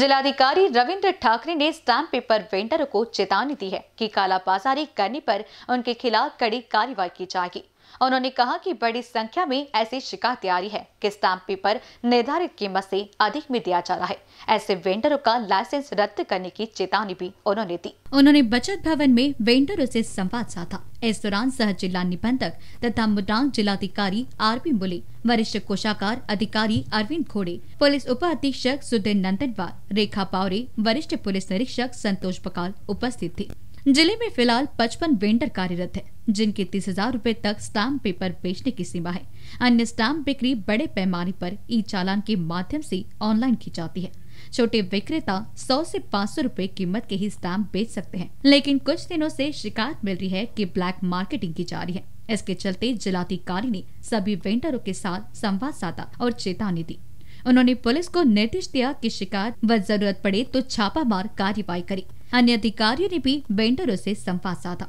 जिलाधिकारी रविंद्र ठाकरे ने stamp paper वेंडरों को चेतावनी दी है कि कालाबाजारी करने पर उनके खिलाफ कड़ी कार्रवाई की जाएगी उन्होंने कहा कि बड़ी संख्या में ऐसी शिकायतें आ रही है कि स्टाम्प पेपर निर्धारित कीमत से अधिक में दिया जा रहा है ऐसे वेंडरों का लाइसेंस रद्द करने की चेतावनी भी उन्होंने दी उन्होंने बचत भवन में वेंडरों से संवाद साधा इस दौरान सह जिला निबंधक तथा मुडांग जिलाधिकारी आर पी मुले वरिष्ठ कोषाकार अधिकारी अरविंद घोड़े पुलिस उप अधीक्षक सुधीर नंदनवार रेखा पावरे वरिष्ठ पुलिस निरीक्षक संतोष बकाल उपस्थित थे जिले में फिलहाल पचपन वेंडर कार्यरत है जिनके तीस हजार रूपए तक स्टाम्प पेपर बेचने की सीमा है अन्य स्टाम्प बिक्री बड़े पैमाने पर ई चालान के माध्यम से ऑनलाइन की जाती है छोटे विक्रेता 100 से 500 रूपए कीमत के ही स्टाम्प बेच सकते हैं लेकिन कुछ दिनों से शिकायत मिल रही है कि ब्लैक मार्केटिंग की जा रही है इसके चलते जिलाधिकारी ने सभी वेंडरों के साथ संवाद साधा और चेतावनी दी उन्होंने पुलिस को निर्देश दिया कि शिकायत व जरूरत पड़े तो छापामार कार्रवाई करे अन्य अधिकारियों ने भी वेंडरों से संवाद साधा